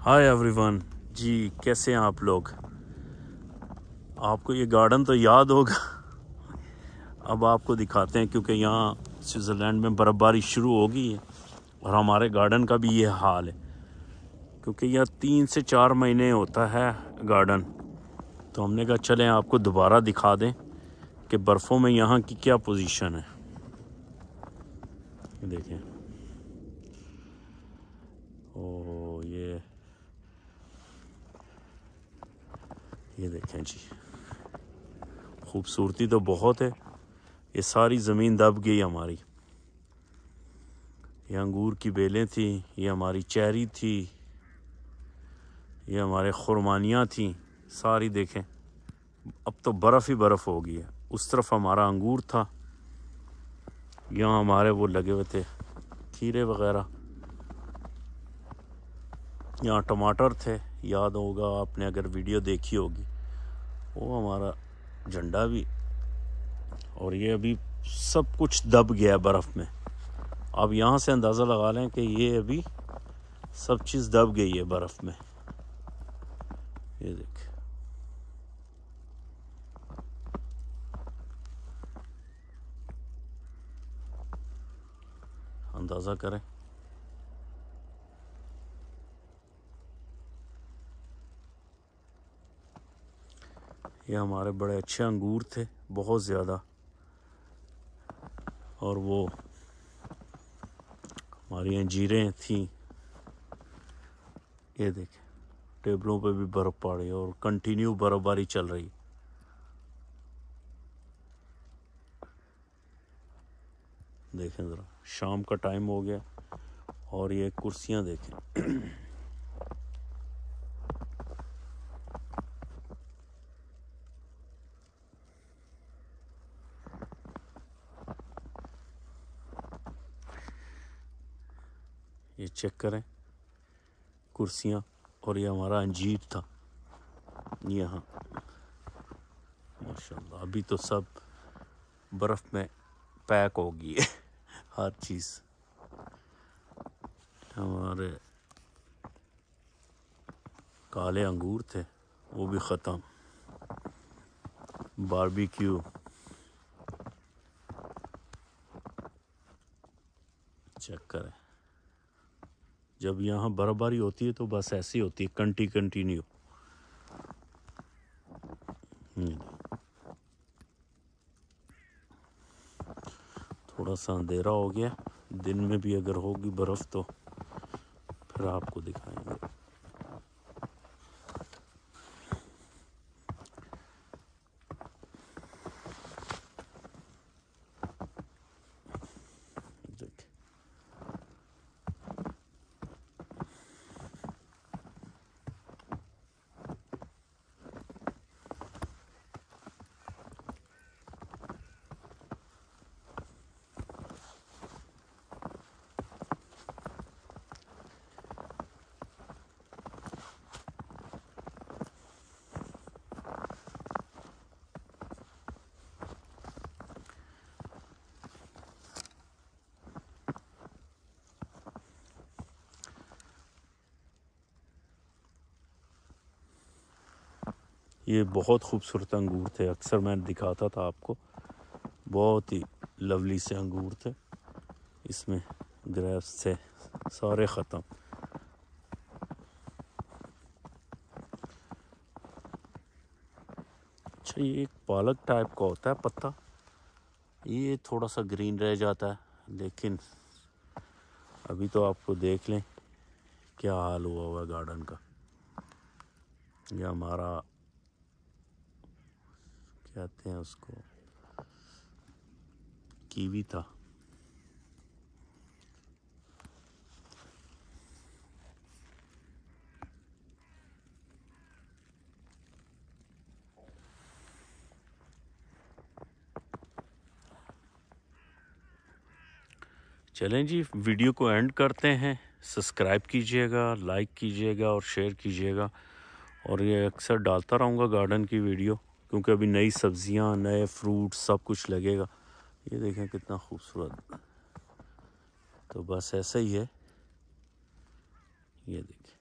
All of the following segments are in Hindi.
हाय एवरीवन जी कैसे हैं आप लोग आपको ये गार्डन तो याद होगा अब आपको दिखाते हैं क्योंकि यहाँ स्विट्ज़रलैंड में बर्फ़बारी शुरू होगी है और हमारे गार्डन का भी ये हाल है क्योंकि यहाँ तीन से चार महीने होता है गार्डन तो हमने कहा चलें आपको दोबारा दिखा दें कि बर्फ़ों में यहाँ की क्या पोजीशन है देखें और ये देखें जी खूबसूरती तो बहुत है ये सारी ज़मीन दब गई हमारी ये अंगूर की बेलें थी ये हमारी चेरी थी ये हमारे खुरमानियाँ थी सारी देखें अब तो बर्फ़ ही बर्फ़ हो गई है उस तरफ हमारा अंगूर था यहाँ हमारे वो लगे हुए थे खीरे वगैरह यहाँ टमाटर थे याद होगा आपने अगर वीडियो देखी होगी वो हमारा झंडा भी और ये अभी सब कुछ दब गया है बर्फ़ में आप यहाँ से अंदाज़ा लगा लें कि ये अभी सब चीज़ दब गई है बर्फ़ में ये देख अंदाज़ा करें ये हमारे बड़े अच्छे अंगूर थे बहुत ज़्यादा और वो हमारी अंजीरें थी ये देखें टेबलों पे भी बर्फ़ पड़ रही है और कंटिन्यू बर्फ़बारी चल रही देखें ज़रा शाम का टाइम हो गया और ये कुर्सियाँ देखें ये चेक करें कुर्सियाँ और ये हमारा अंजीर था यहाँ माशाल्लाह अभी तो सब बर्फ़ में पैक हो गई है हर चीज़ हमारे काले अंगूर थे वो भी ख़त्म बारबेक्यू चेक करें जब यहाँ बर्फबारी होती है तो बस ऐसी होती है कंटी कंटिन्यू हम्म। थोड़ा सा अंधेरा हो गया दिन में भी अगर होगी बर्फ़ तो फिर आपको दिखाएंगे ये बहुत खूबसूरत अंगूर थे अक्सर मैं दिखाता था आपको बहुत ही लवली से अंगूर थे इसमें ग्रेप्स थे सारे ख़त्म अच्छा ये एक पालक टाइप का होता है पत्ता ये थोड़ा सा ग्रीन रह जाता है लेकिन अभी तो आपको देख लें क्या हाल हुआ हुआ गार्डन का ये हमारा कहते हैं उसको कीवी था चलें जी वीडियो को एंड करते हैं सब्सक्राइब कीजिएगा लाइक कीजिएगा और शेयर कीजिएगा और ये अक्सर डालता रहूँगा गार्डन की वीडियो क्योंकि अभी नई सब्जियां नए फ्रूट सब कुछ लगेगा ये देखें कितना खूबसूरत तो बस ऐसा ही है ये देखें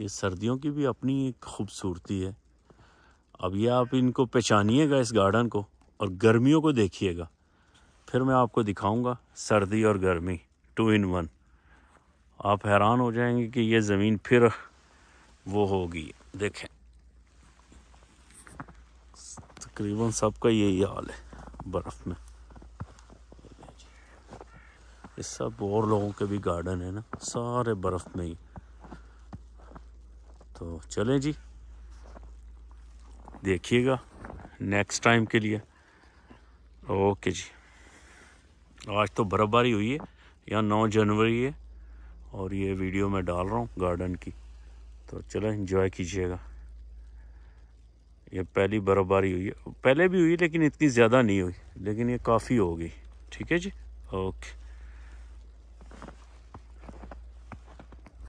ये सर्दियों की भी अपनी एक खूबसूरती है अब ये आप इनको पहचानिएगा इस गार्डन को और गर्मियों को देखिएगा फिर मैं आपको दिखाऊंगा सर्दी और गर्मी टू इन वन आप हैरान हो जाएंगे कि ये ज़मीन फिर वो होगी देखें तकरीबन सबका यही हाल है बर्फ़ में ये सब और लोगों के भी गार्डन है ना सारे बर्फ़ में ही तो चलें जी देखिएगा नेक्स्ट टाइम के लिए ओके जी आज तो बर्फ़बारी हुई है यहाँ नौ जनवरी है और ये वीडियो मैं डाल रहा हूँ गार्डन की तो चलो इन्जॉय कीजिएगा ये पहली बर्फबारी हुई है पहले भी हुई लेकिन इतनी ज़्यादा नहीं हुई लेकिन ये काफ़ी हो गई ठीक है जी ओके